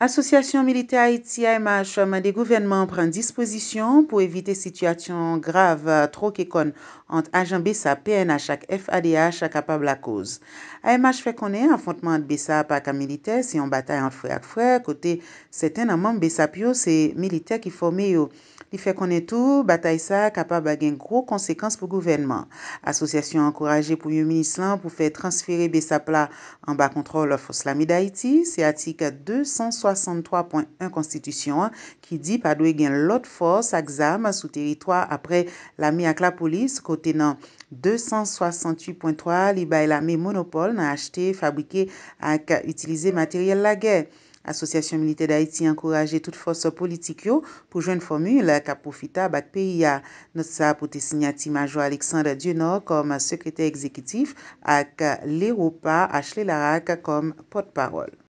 Asosyasyon milite Aiti AMH man de gouvenman pren disposisyon pou evite sityasyon grav tro ke kon ant ajan besa PNH ak FADH ak kapab la koz. AMH fe konen an fontman besa apaka milite se yon batay an fwe ak fwe kote seten anman besa pyo se milite ki fome yo. Li fe konen tou batay sa kapab agen gro konsekans pou gouvenman. Asosyasyon ankoraje pou yon minis lan pou fe transferi besa pla an ba kontrol of oslami da Aiti. Se ati ka 260 263.1 Konstitusyon ki di pa doye gen lot fos ak zama sou teritwa apre la mi ak la polis kote nan 268.3 li bay la mi monopole nan achete fabrike ak utilize materiel la gen. Asosyasyon Milite d'Haïti ankoraje tout fos politik yo pou jwen formule ak apofita bat peyi ya. Notsa pote signati Majo Aleksandre Dienor kom sekrete ekzekitif ak Leropa Achle Laraka kom pot parol.